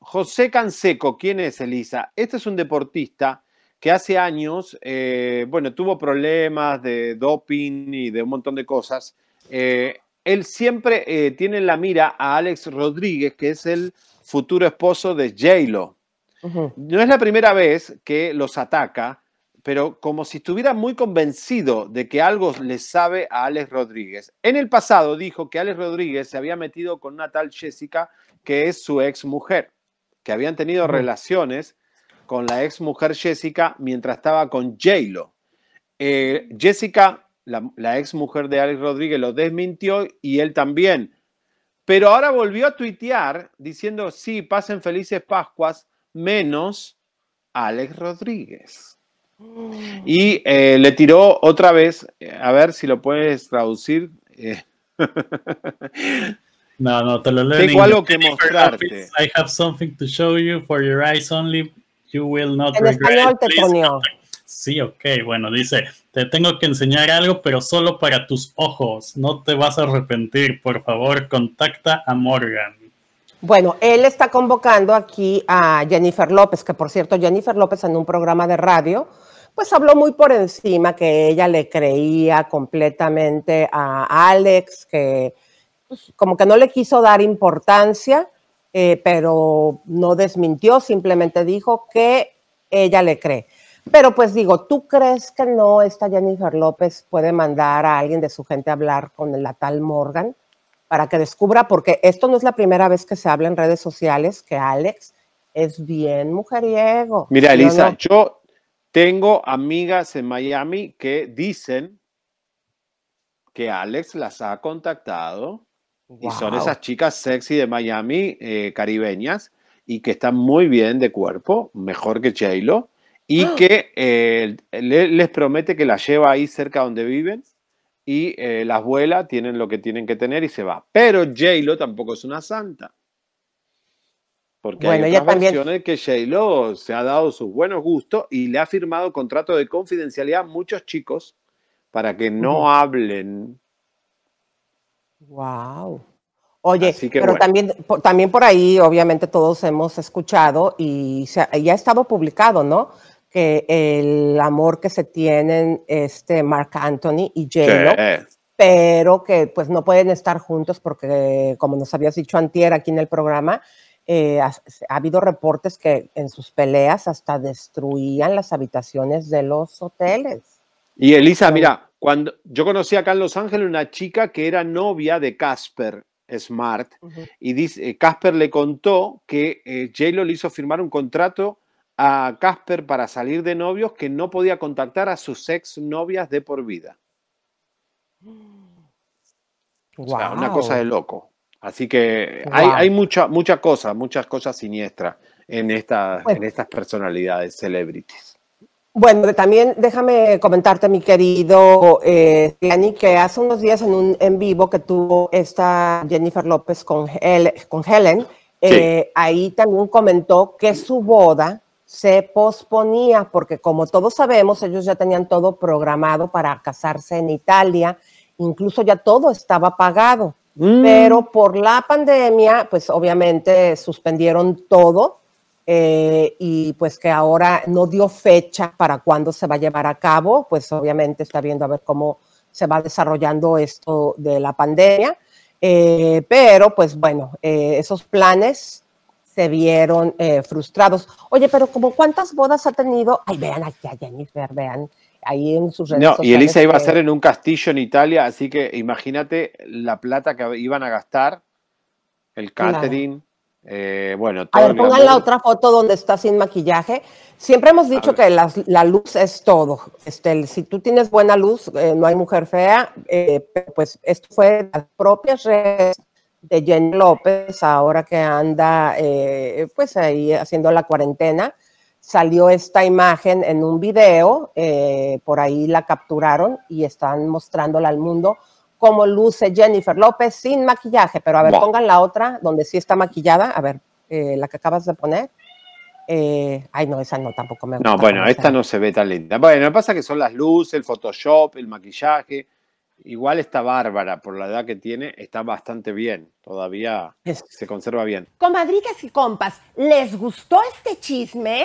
José Canseco, ¿quién es Elisa? Este es un deportista que hace años, eh, bueno, tuvo problemas de doping y de un montón de cosas. Eh, él siempre eh, tiene en la mira a Alex Rodríguez, que es el futuro esposo de J-Lo. No es la primera vez que los ataca pero como si estuviera muy convencido de que algo le sabe a Alex Rodríguez. En el pasado dijo que Alex Rodríguez se había metido con una tal Jessica, que es su ex mujer, que habían tenido relaciones con la ex mujer Jessica mientras estaba con j eh, Jessica, la, la ex mujer de Alex Rodríguez, lo desmintió y él también. Pero ahora volvió a tuitear diciendo, sí, pasen felices Pascuas, menos Alex Rodríguez. Y eh, le tiró otra vez, eh, a ver si lo puedes traducir. Eh. no, no, te lo leo. Tengo algo que mostrarte. I have something to show you for your eyes only. You will not en regret. Español te ponió. Sí, ok, bueno, dice, te tengo que enseñar algo, pero solo para tus ojos. No te vas a arrepentir. Por favor, contacta a Morgan. Bueno, él está convocando aquí a Jennifer López, que por cierto, Jennifer López en un programa de radio pues habló muy por encima que ella le creía completamente a Alex, que pues, como que no le quiso dar importancia, eh, pero no desmintió, simplemente dijo que ella le cree. Pero pues digo, ¿tú crees que no esta Jennifer López puede mandar a alguien de su gente a hablar con la tal Morgan para que descubra? Porque esto no es la primera vez que se habla en redes sociales que Alex es bien mujeriego. Mira, Elisa, yo tengo amigas en Miami que dicen que Alex las ha contactado y son esas chicas sexy de Miami eh, caribeñas y que están muy bien de cuerpo, mejor que J-Lo, y ¡Ah! que eh, les promete que las lleva ahí cerca donde viven y eh, las vuela, tienen lo que tienen que tener y se va. Pero Jaylo tampoco es una santa. Porque bueno, hay también... que j se ha dado sus buenos gustos y le ha firmado contrato de confidencialidad a muchos chicos para que no hablen. Wow. Oye, pero también, por, también por ahí, obviamente, todos hemos escuchado y ya ha estado publicado, ¿no? Que el amor que se tienen este Mark Anthony y j pero que pues no pueden estar juntos porque, como nos habías dicho antier aquí en el programa, eh, ha, habido reportes que en sus peleas hasta destruían las habitaciones de los hoteles. Y Elisa, mira, cuando yo conocí acá en Los Ángeles una chica que era novia de Casper Smart y dice, eh, Casper le contó que eh, Jaylo le hizo firmar un contrato a Casper para salir de novios que no podía contactar a sus ex novias de por vida. una cosa de loco. Así que hay, muchas cosas, muchas cosas siniestras en, en estas personalidades celebrities. Bueno, también déjame comentarte, mi querido eh, Dani, que hace unos días en un en vivo que tuvo esta Jennifer López con, con Helen, eh, ahí también comentó que su boda se posponía porque como todos sabemos, ellos ya tenían todo programado para casarse en Italia, incluso ya todo estaba pagado. Pero mm. por la pandemia, pues obviamente suspendieron todo eh, y pues que ahora no dio fecha para cuándo se va a llevar a cabo, pues obviamente está viendo a ver cómo se va desarrollando esto de la pandemia. Eh, pero pues bueno, eh, esos planes se vieron frustrados. Oye, pero como cuántas bodas ha tenido, ay, vean aquí a Jennifer, vean ahí en sus redes No, y Elisa iba a ser en un castillo en Italia, así que imagínate la plata que iban a gastar, el catering. Eh, bueno, a ver, pongan la otra foto donde está sin maquillaje. Siempre hemos dicho que la luz es todo. Este, si tú tienes buena luz, eh, no hay mujer fea. Eh, pues esto fue las propias redes de Jen López, ahora que anda pues ahí haciendo la cuarentena salió esta imagen en un video, eh, por ahí la capturaron y están mostrándola al mundo cómo luce Jennifer López sin maquillaje. Pero a ver, pongan la otra donde sí está maquillada. A ver, eh, la que acabas de poner. Eh, ay, no, esa no, tampoco me gusta. No, bueno, esta no se ve tan linda. Bueno, pasa que son las luces, el Photoshop, el maquillaje. Igual está bárbara, por la edad que tiene, está bastante bien, todavía se conserva bien. Comadritas y compas, ¿les gustó este chisme?